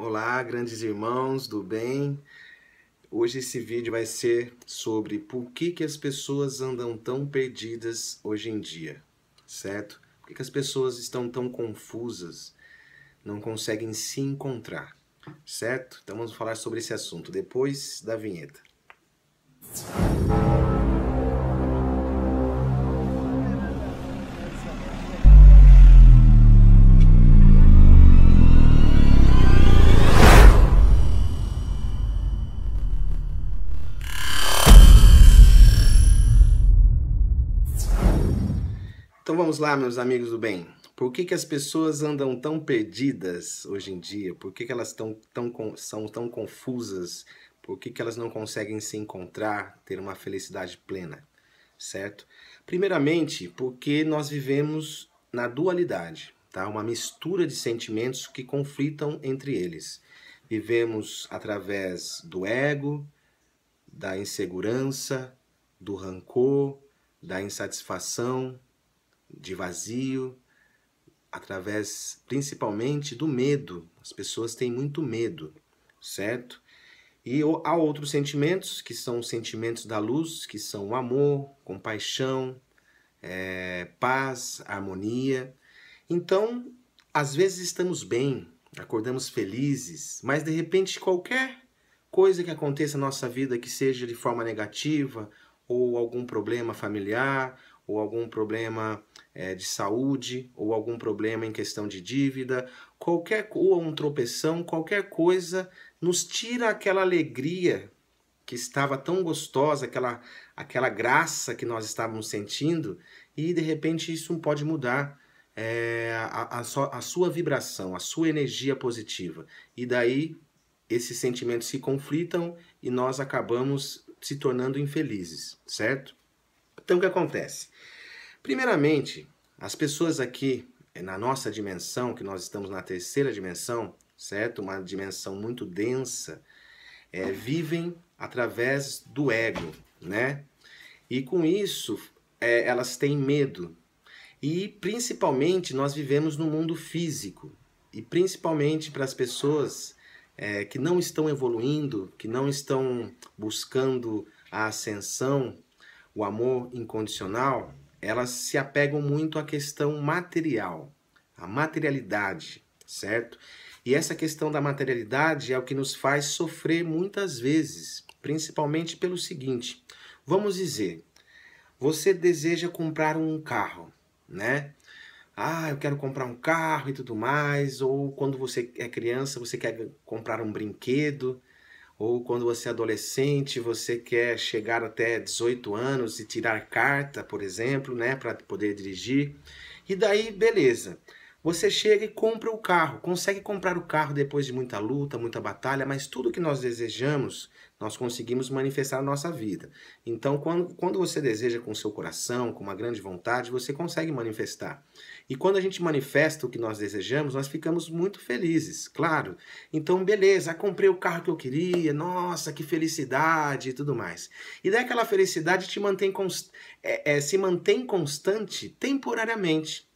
Olá, grandes irmãos do bem. Hoje esse vídeo vai ser sobre por que, que as pessoas andam tão perdidas hoje em dia, certo? Por que, que as pessoas estão tão confusas, não conseguem se encontrar, certo? Então vamos falar sobre esse assunto depois da vinheta. Música vamos lá, meus amigos do bem. Por que, que as pessoas andam tão perdidas hoje em dia? Por que, que elas tão, tão, são tão confusas? Por que, que elas não conseguem se encontrar, ter uma felicidade plena? Certo? Primeiramente, porque nós vivemos na dualidade, tá? uma mistura de sentimentos que conflitam entre eles. Vivemos através do ego, da insegurança, do rancor, da insatisfação, de vazio, através principalmente do medo. As pessoas têm muito medo, certo? E há outros sentimentos, que são os sentimentos da luz, que são o amor, compaixão, é, paz, harmonia. Então, às vezes estamos bem, acordamos felizes, mas de repente qualquer coisa que aconteça na nossa vida que seja de forma negativa, ou algum problema familiar, ou algum problema é, de saúde, ou algum problema em questão de dívida, qualquer ou um tropeção, qualquer coisa nos tira aquela alegria que estava tão gostosa, aquela aquela graça que nós estávamos sentindo, e de repente isso pode mudar é, a, a, so, a sua vibração, a sua energia positiva. E daí esses sentimentos se conflitam e nós acabamos se tornando infelizes, certo? Então o que acontece? Primeiramente, as pessoas aqui eh, na nossa dimensão, que nós estamos na terceira dimensão, certo? Uma dimensão muito densa, é, vivem através do ego, né? E com isso, é, elas têm medo. E principalmente nós vivemos no mundo físico. E principalmente para as pessoas é, que não estão evoluindo, que não estão buscando a ascensão, o amor incondicional, elas se apegam muito à questão material, à materialidade, certo? E essa questão da materialidade é o que nos faz sofrer muitas vezes, principalmente pelo seguinte: vamos dizer, você deseja comprar um carro, né? Ah, eu quero comprar um carro e tudo mais, ou quando você é criança, você quer comprar um brinquedo, ou quando você é adolescente, você quer chegar até 18 anos e tirar carta, por exemplo, né, para poder dirigir. E daí, beleza. Você chega e compra o carro, consegue comprar o carro depois de muita luta, muita batalha, mas tudo que nós desejamos, nós conseguimos manifestar na nossa vida. Então, quando, quando você deseja com seu coração, com uma grande vontade, você consegue manifestar. E quando a gente manifesta o que nós desejamos, nós ficamos muito felizes, claro. Então, beleza, comprei o carro que eu queria, nossa, que felicidade e tudo mais. E daí aquela felicidade te mantém é, é, se mantém constante temporariamente.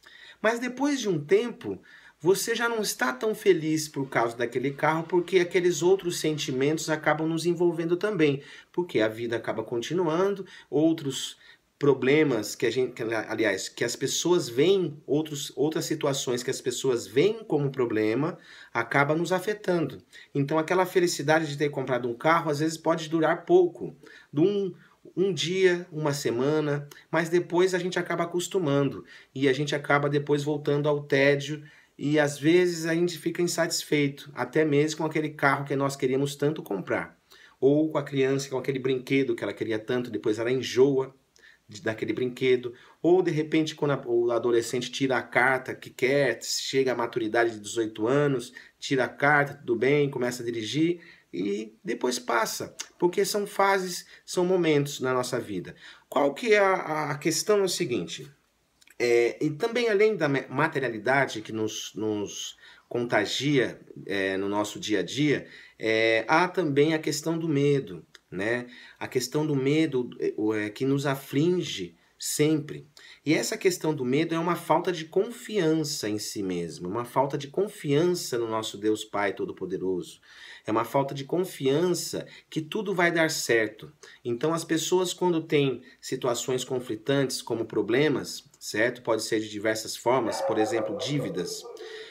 Mas depois de um tempo, você já não está tão feliz por causa daquele carro, porque aqueles outros sentimentos acabam nos envolvendo também, porque a vida acaba continuando, outros problemas que a gente, que, aliás, que as pessoas veem, outros, outras situações que as pessoas veem como problema, acaba nos afetando. Então aquela felicidade de ter comprado um carro às vezes pode durar pouco. De um, um dia, uma semana, mas depois a gente acaba acostumando e a gente acaba depois voltando ao tédio e às vezes a gente fica insatisfeito, até mesmo com aquele carro que nós queríamos tanto comprar, ou com a criança com aquele brinquedo que ela queria tanto, depois ela enjoa daquele brinquedo, ou de repente quando a, o adolescente tira a carta que quer, chega à maturidade de 18 anos, tira a carta, tudo bem, começa a dirigir, e depois passa, porque são fases, são momentos na nossa vida. Qual que é a, a questão é o seguinte, é, e também além da materialidade que nos, nos contagia é, no nosso dia a dia, é, há também a questão do medo, né? A questão do medo é, é, que nos aflige sempre, e essa questão do medo é uma falta de confiança em si mesmo, uma falta de confiança no nosso Deus Pai Todo-Poderoso. É uma falta de confiança que tudo vai dar certo. Então, as pessoas, quando têm situações conflitantes, como problemas, certo? Pode ser de diversas formas, por exemplo, dívidas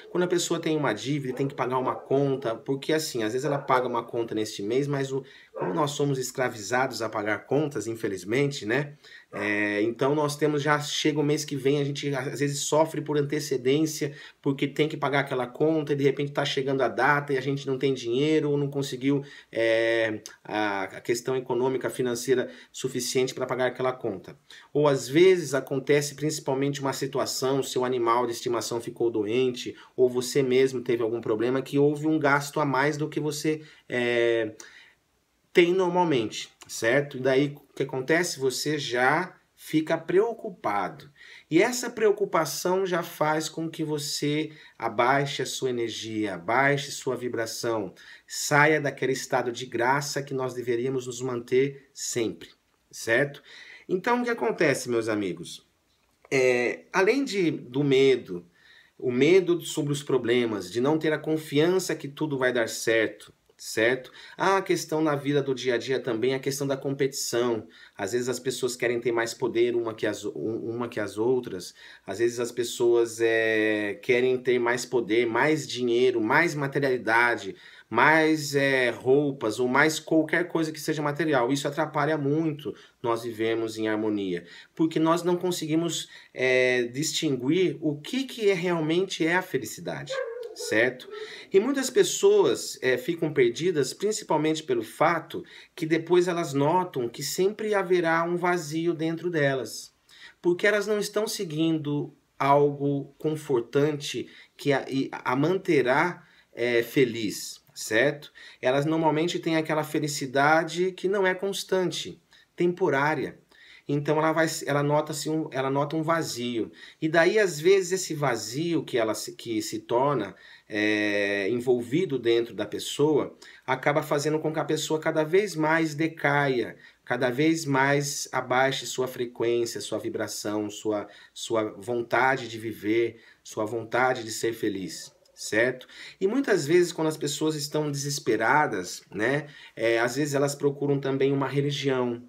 quando a pessoa tem uma dívida, e tem que pagar uma conta, porque assim, às vezes ela paga uma conta neste mês, mas o, como nós somos escravizados a pagar contas, infelizmente, né? É, então nós temos já chega o mês que vem, a gente às vezes sofre por antecedência, porque tem que pagar aquela conta e de repente está chegando a data e a gente não tem dinheiro ou não conseguiu é, a, questão econômica, financeira suficiente para pagar aquela conta. Ou às vezes acontece principalmente uma situação, seu animal de estimação ficou doente, ou você mesmo teve algum problema que houve um gasto a mais do que você. É, tem normalmente, certo? Daí o que acontece? Você já fica preocupado. E essa preocupação já faz com que você abaixe a sua energia, abaixe sua vibração, saia daquele estado de graça que nós deveríamos nos manter sempre, certo? Então o que acontece, meus amigos? É, além de, do medo, o medo sobre os problemas, de não ter a confiança que tudo vai dar certo, certo? Há ah, a questão na vida do dia a dia também, a questão da competição. Às vezes as pessoas querem ter mais poder uma que as, uma que as outras, às vezes as pessoas é, querem ter mais poder, mais dinheiro, mais materialidade, mais é, roupas ou mais qualquer coisa que seja material. Isso atrapalha muito nós vivemos em harmonia, porque nós não conseguimos é, distinguir o que, que é, realmente é a felicidade certo? E muitas pessoas é, ficam perdidas principalmente pelo fato que depois elas notam que sempre haverá um vazio dentro delas, porque elas não estão seguindo algo confortante que a, a manterá é, feliz, certo? Elas normalmente têm aquela felicidade que não é constante, temporária. Então ela vai, ela nota se assim, um, ela nota um vazio. E daí às vezes esse vazio que ela se, que se torna é, envolvido dentro da pessoa acaba fazendo com que a pessoa cada vez mais decaia, cada vez mais abaixe sua frequência, sua vibração, sua sua vontade de viver, sua vontade de ser feliz certo? E muitas vezes, quando as pessoas estão desesperadas, né, é, às vezes elas procuram também uma religião,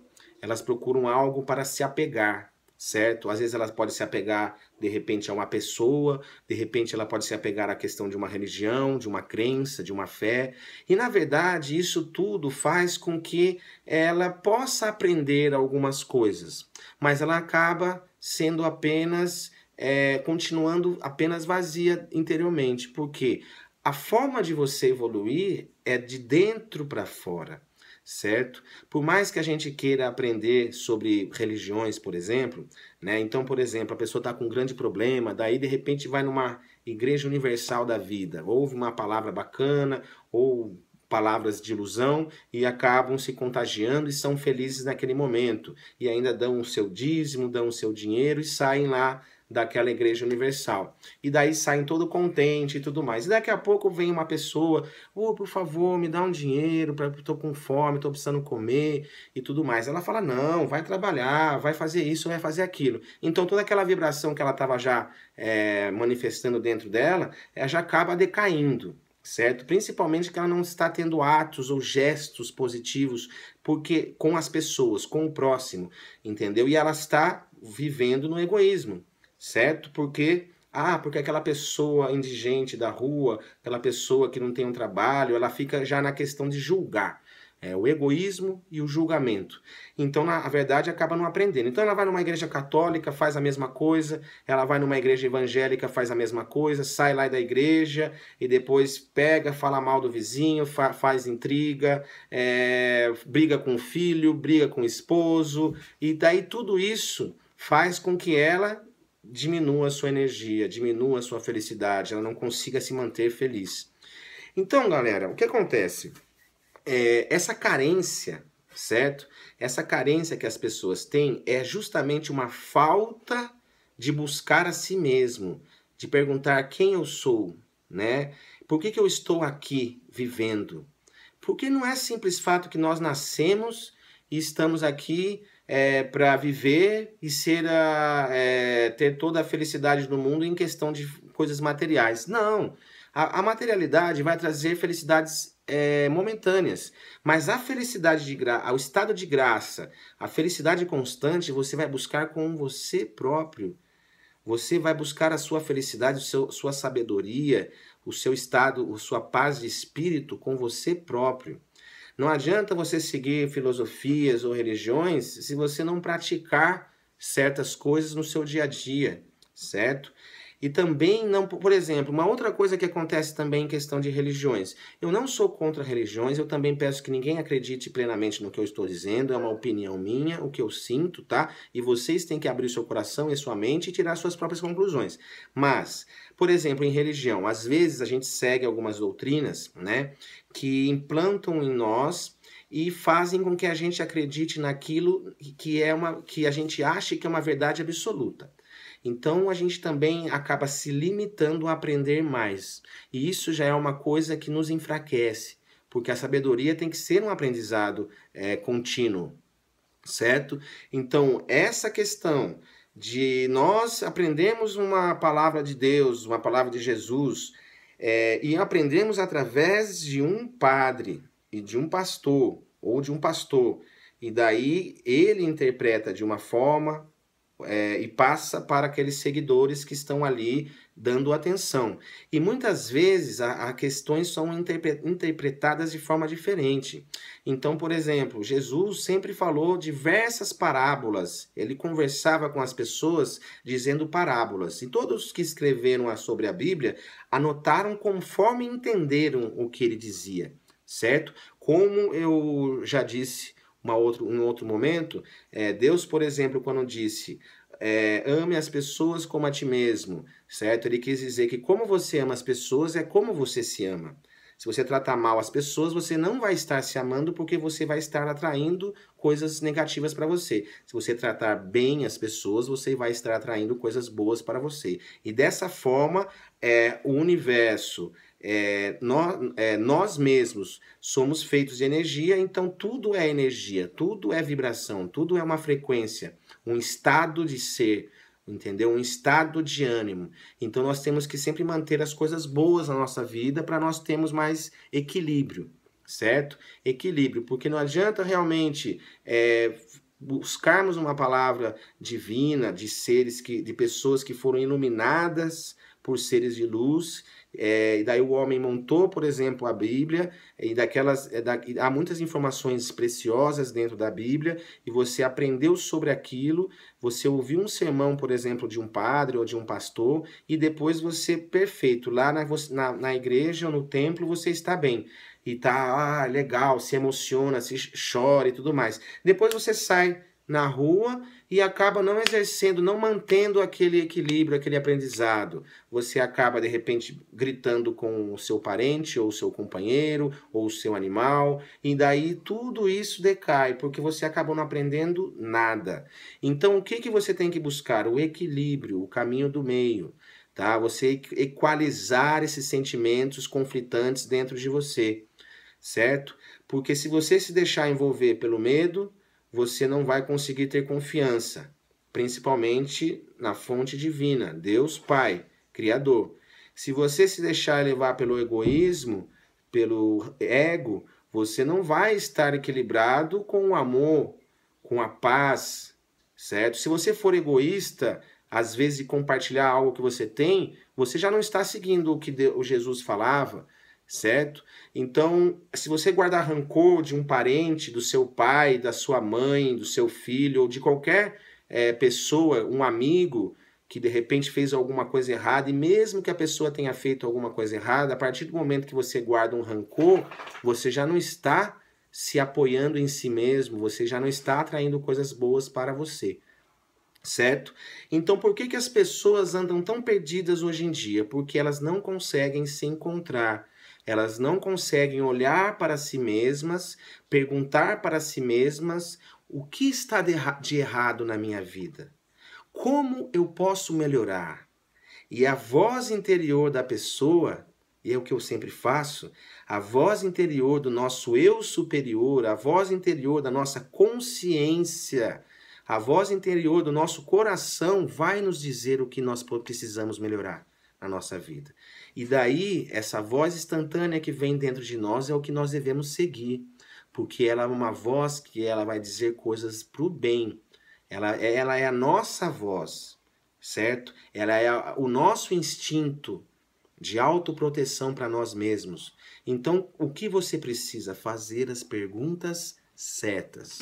elas procuram algo para se apegar, certo? Às vezes elas podem se apegar de repente a uma pessoa, de repente ela pode se apegar à questão de uma religião, de uma crença, de uma fé. E na verdade, isso tudo faz com que ela possa aprender algumas coisas, mas ela acaba sendo apenas. É, continuando apenas vazia interiormente, porque a forma de você evoluir é de dentro para fora certo? Por mais que a gente queira aprender sobre religiões, por exemplo, né? Então, por exemplo, a pessoa está com um grande problema, daí de repente vai numa igreja universal da vida, ouve uma palavra bacana ou palavras de ilusão e acabam se contagiando e são felizes naquele momento e ainda dão o seu dízimo, dão o seu dinheiro e saem lá daquela igreja universal. E daí saem todo contente e tudo mais. E daqui a pouco vem uma pessoa, ô, oh, por favor, me dá um dinheiro, pra, tô com fome, tô precisando comer e tudo mais. Ela fala, não, vai trabalhar, vai fazer isso, vai fazer aquilo. Então toda aquela vibração que ela estava já é, manifestando dentro dela, ela eh, já acaba decaindo certo? Principalmente que ela não está tendo atos ou gestos positivos porque com as pessoas, com o próximo, entendeu? E ela está vivendo no egoísmo certo? Porque ah, porque aquela pessoa indigente da rua, aquela pessoa que não tem um trabalho, ela fica já na questão de julgar. É, o egoísmo e o julgamento. Então, na verdade, acaba não aprendendo. Então, ela vai numa igreja católica, faz a mesma coisa, ela vai numa igreja evangélica, faz a mesma coisa, sai lá da igreja e depois pega, fala mal do vizinho, fa faz intriga, é, briga com o filho, briga com o esposo, e daí tudo isso faz com que ela diminua a sua energia, diminua a sua felicidade, ela não consiga se manter feliz. Então, galera, o que acontece? É, essa carência, certo? Essa carência que as pessoas têm é justamente uma falta de buscar a si mesmo, de perguntar quem eu sou, né? Por que, que eu estou aqui vivendo? Porque não é simples fato que nós nascemos e estamos aqui é, para viver e ser a, é, ter toda a felicidade do mundo em questão de coisas materiais. Não. A, a materialidade vai trazer felicidades é, momentâneas, mas a felicidade de graça, o estado de graça, a felicidade constante, você vai buscar com você próprio. Você vai buscar a sua felicidade, o seu, sua sabedoria, o seu estado, a sua paz de espírito com você próprio. Não adianta você seguir filosofias ou religiões se você não praticar certas coisas no seu dia a dia, certo? E também não, por exemplo, uma outra coisa que acontece também em questão de religiões. Eu não sou contra religiões, eu também peço que ninguém acredite plenamente no que eu estou dizendo, é uma opinião minha, o que eu sinto, tá? E vocês têm que abrir seu coração e sua mente e tirar suas próprias conclusões. Mas, por exemplo, em religião, às vezes a gente segue algumas doutrinas, né, que implantam em nós e fazem com que a gente acredite naquilo que é uma que a gente acha que é uma verdade absoluta. Então a gente também acaba se limitando a aprender mais. E isso já é uma coisa que nos enfraquece, porque a sabedoria tem que ser um aprendizado é, contínuo, certo? Então essa questão de nós aprendemos uma palavra de Deus, uma palavra de Jesus, é, e aprendemos através de um padre e de um pastor, ou de um pastor, e daí ele interpreta de uma forma, é, e passa para aqueles seguidores que estão ali dando atenção. E muitas vezes as questões são interpre, interpretadas de forma diferente. Então, por exemplo, Jesus sempre falou diversas parábolas. Ele conversava com as pessoas dizendo parábolas. E todos que escreveram sobre a Bíblia anotaram conforme entenderam o que ele dizia, certo? Como eu já disse uma outro, um outro momento, é, Deus, por exemplo, quando disse é, ame as pessoas como a ti mesmo, certo? Ele quis dizer que como você ama as pessoas é como você se ama. Se você tratar mal as pessoas, você não vai estar se amando porque você vai estar atraindo coisas negativas para você. Se você tratar bem as pessoas, você vai estar atraindo coisas boas para você. E dessa forma, é, o universo, é, nós, é, nós mesmos somos feitos de energia, então tudo é energia, tudo é vibração, tudo é uma frequência, um estado de ser, entendeu? Um estado de ânimo. Então nós temos que sempre manter as coisas boas na nossa vida para nós termos mais equilíbrio, certo? Equilíbrio, porque não adianta realmente é, buscarmos uma palavra divina de seres que, de pessoas que foram iluminadas por seres de luz é, e daí o homem montou, por exemplo, a Bíblia, e daquelas é, da, há muitas informações preciosas dentro da Bíblia, e você aprendeu sobre aquilo, você ouviu um sermão, por exemplo, de um padre ou de um pastor, e depois você, perfeito, lá na, na, na igreja ou no templo, você está bem. E tá, ah, legal, se emociona, se chora e tudo mais. Depois você sai na rua e acaba não exercendo, não mantendo aquele equilíbrio, aquele aprendizado. Você acaba, de repente, gritando com o seu parente, ou o seu companheiro, ou o seu animal, e daí tudo isso decai, porque você acaba não aprendendo nada. Então, o que, que você tem que buscar? O equilíbrio, o caminho do meio. Tá? Você equalizar esses sentimentos conflitantes dentro de você, certo? Porque se você se deixar envolver pelo medo, você não vai conseguir ter confiança, principalmente na fonte divina, Deus Pai, Criador. Se você se deixar levar pelo egoísmo, pelo ego, você não vai estar equilibrado com o amor, com a paz, certo? Se você for egoísta, às vezes compartilhar algo que você tem, você já não está seguindo o que Jesus falava, certo? Então, se você guardar rancor de um parente, do seu pai, da sua mãe, do seu filho, ou de qualquer é, pessoa, um amigo que de repente fez alguma coisa errada, e mesmo que a pessoa tenha feito alguma coisa errada, a partir do momento que você guarda um rancor, você já não está se apoiando em si mesmo, você já não está atraindo coisas boas para você certo? Então, por que, que as pessoas andam tão perdidas hoje em dia? Porque elas não conseguem se encontrar. Elas não conseguem olhar para si mesmas, perguntar para si mesmas o que está de errado na minha vida, como eu posso melhorar. E a voz interior da pessoa, e é o que eu sempre faço, a voz interior do nosso eu superior, a voz interior da nossa consciência, a voz interior do nosso coração vai nos dizer o que nós precisamos melhorar na nossa vida. E daí, essa voz instantânea que vem dentro de nós é o que nós devemos seguir, porque ela é uma voz que ela vai dizer coisas para o bem. Ela, ela é a nossa voz, certo? Ela é a, o nosso instinto de autoproteção para nós mesmos. Então, o que você precisa? Fazer as perguntas certas,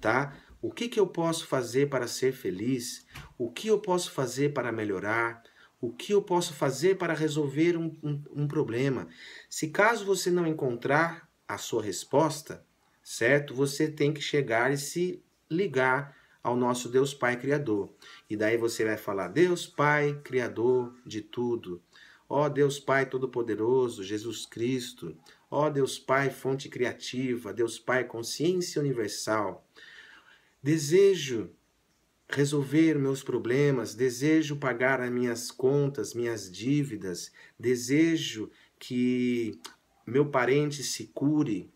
tá? O que, que eu posso fazer para ser feliz? O que eu posso fazer para melhorar? O que eu posso fazer para resolver um, um, um problema? Se caso você não encontrar a sua resposta, certo? Você tem que chegar e se ligar ao nosso Deus Pai Criador. E daí você vai falar: Deus Pai Criador de tudo. Ó Deus Pai Todo-Poderoso, Jesus Cristo. Ó Deus Pai Fonte Criativa, Deus Pai Consciência Universal. Desejo resolver meus problemas, desejo pagar as minhas contas, minhas dívidas, desejo que meu parente se cure.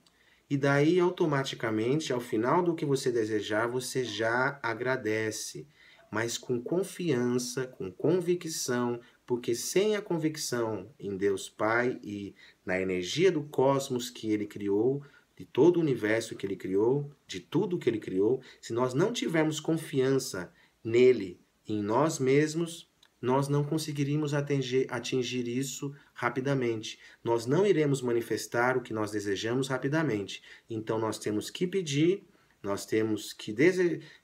E daí, automaticamente, ao final do que você desejar, você já agradece, mas com confiança, com convicção, porque sem a convicção em Deus Pai e na energia do cosmos que Ele criou, de todo o universo que ele criou, de tudo que ele criou, se nós não tivermos confiança nele, em nós mesmos, nós não conseguiríamos atingir, atingir isso rapidamente. Nós não iremos manifestar o que nós desejamos rapidamente. Então nós temos que pedir, nós temos que,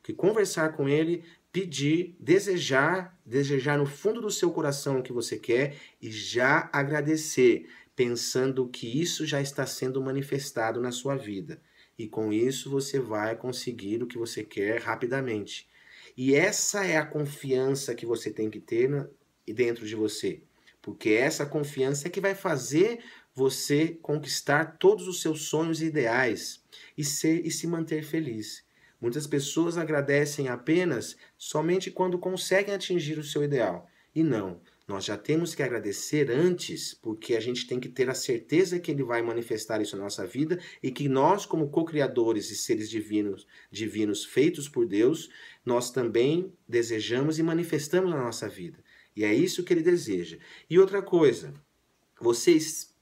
que conversar com ele, pedir, desejar, desejar no fundo do seu coração o que você quer e já agradecer pensando que isso já está sendo manifestado na sua vida. E com isso você vai conseguir o que você quer rapidamente. E essa é a confiança que você tem que ter dentro de você. Porque é essa confiança é que vai fazer você conquistar todos os seus sonhos e ideais e, ser, e se manter feliz. Muitas pessoas agradecem apenas somente quando conseguem atingir o seu ideal. E não, nós já temos que agradecer antes, porque a gente tem que ter a certeza que ele vai manifestar isso na nossa vida e que nós, como co-criadores e seres divinos, divinos feitos por Deus, nós também desejamos e manifestamos na nossa vida. E é isso que ele deseja. E outra coisa, vocês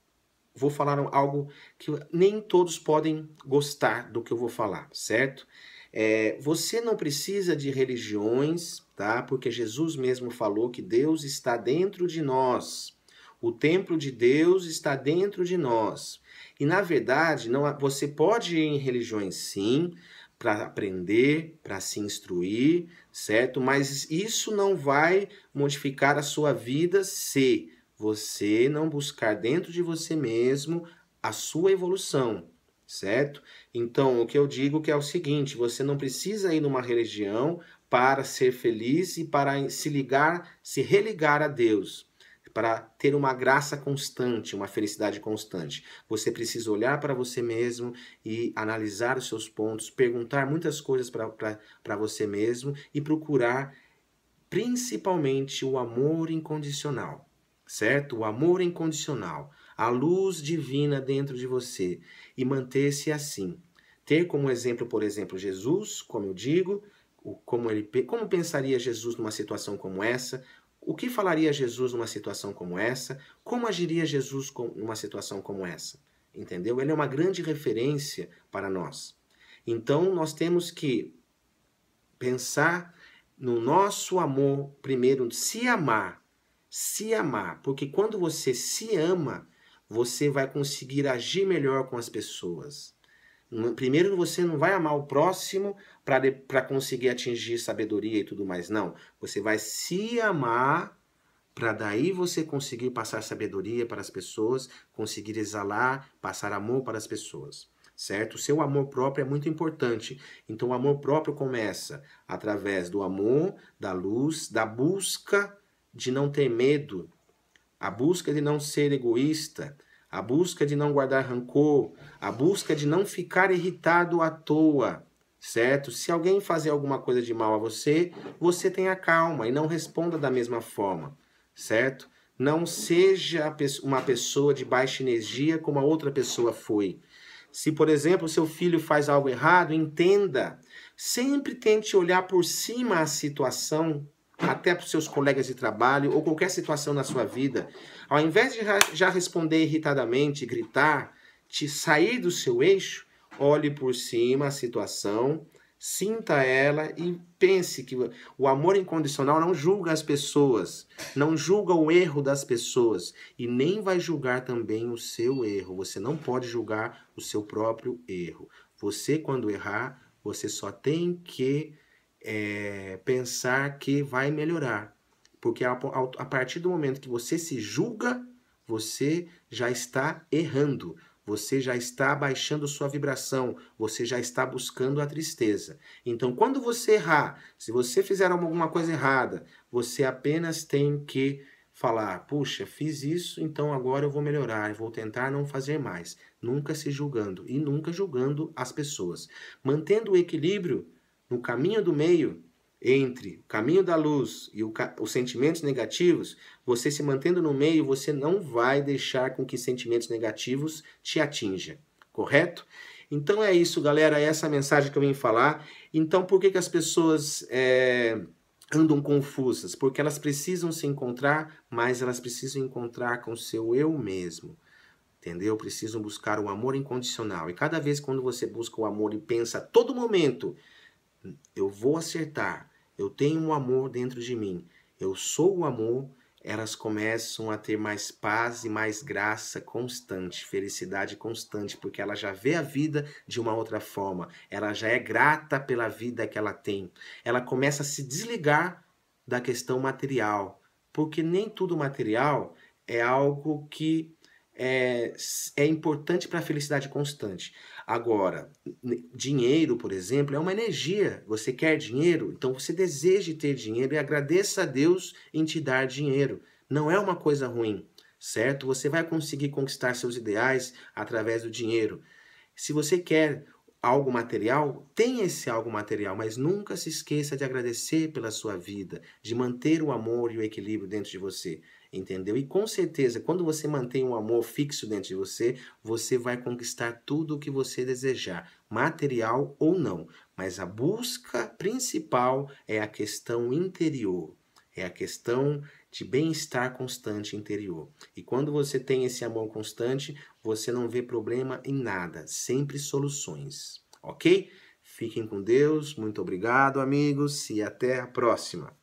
vou falar algo que nem todos podem gostar do que eu vou falar, certo? É, você não precisa de religiões tá? Porque Jesus mesmo falou que Deus está dentro de nós. O templo de Deus está dentro de nós. E na verdade, não você pode ir em religiões sim, para aprender, para se instruir, certo? Mas isso não vai modificar a sua vida se você não buscar dentro de você mesmo a sua evolução, certo? Então, o que eu digo que é o seguinte, você não precisa ir numa religião para ser feliz e para se ligar, se religar a Deus, para ter uma graça constante, uma felicidade constante. Você precisa olhar para você mesmo e analisar os seus pontos, perguntar muitas coisas para você mesmo e procurar principalmente o amor incondicional, certo? O amor incondicional, a luz divina dentro de você e manter-se assim. Ter como exemplo, por exemplo, Jesus, como eu digo, o, como, ele, como pensaria Jesus numa situação como essa, o que falaria Jesus numa situação como essa, como agiria Jesus com, numa situação como essa. Entendeu? Ele é uma grande referência para nós. Então nós temos que pensar no nosso amor primeiro, se amar, se amar, porque quando você se ama, você vai conseguir agir melhor com as pessoas. Primeiro você não vai amar o próximo para conseguir atingir sabedoria e tudo mais, não. Você vai se amar para daí você conseguir passar sabedoria para as pessoas, conseguir exalar, passar amor para as pessoas, certo? O seu amor próprio é muito importante. Então o amor próprio começa através do amor, da luz, da busca de não ter medo, a busca de não ser egoísta, a busca de não guardar rancor, a busca de não ficar irritado à toa, certo? Se alguém fazer alguma coisa de mal a você, você tenha calma e não responda da mesma forma, certo? Não seja uma pessoa de baixa energia como a outra pessoa foi. Se, por exemplo, seu filho faz algo errado, entenda. Sempre tente olhar por cima a situação até para os seus colegas de trabalho ou qualquer situação na sua vida, ao invés de já responder irritadamente, gritar, te sair do seu eixo, olhe por cima a situação, sinta ela e pense que o amor incondicional não julga as pessoas, não julga o erro das pessoas e nem vai julgar também o seu erro. Você não pode julgar o seu próprio erro. Você, quando errar, você só tem que é, pensar que vai melhorar. Porque a, a partir do momento que você se julga, você já está errando, você já está baixando sua vibração, você já está buscando a tristeza. Então, quando você errar, se você fizer alguma coisa errada, você apenas tem que falar: puxa, fiz isso, então agora eu vou melhorar, vou tentar não fazer mais. Nunca se julgando e nunca julgando as pessoas. Mantendo o equilíbrio, no caminho do meio, entre o caminho da luz e os sentimentos negativos, você se mantendo no meio, você não vai deixar com que sentimentos negativos te atinjam, correto? Então é isso, galera, é essa mensagem que eu vim falar. Então por que, que as pessoas é, andam confusas? Porque elas precisam se encontrar, mas elas precisam encontrar com o seu eu mesmo entendeu? Precisam buscar o amor incondicional. E cada vez quando você busca o amor e pensa a todo momento eu vou acertar, eu tenho um amor dentro de mim, eu sou o amor, elas começam a ter mais paz e mais graça constante, felicidade constante, porque ela já vê a vida de uma outra forma, ela já é grata pela vida que ela tem, ela começa a se desligar da questão material, porque nem tudo material é algo que é, é importante para a felicidade constante. Agora, dinheiro, por exemplo, é uma energia. Você quer dinheiro, então você deseja ter dinheiro e agradeça a Deus em te dar dinheiro. Não é uma coisa ruim, certo? Você vai conseguir conquistar seus ideais através do dinheiro. Se você quer algo material, tenha esse algo material, mas nunca se esqueça de agradecer pela sua vida, de manter o amor e o equilíbrio dentro de você, entendeu? E com certeza, quando você mantém um amor fixo dentro de você, você vai conquistar tudo o que você desejar, material ou não. Mas a busca principal é a questão interior, é a questão de bem-estar constante interior. E quando você tem esse amor constante, você não vê problema em nada, sempre soluções, ok? Fiquem com Deus, muito obrigado, amigos, e até a próxima!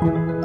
thank you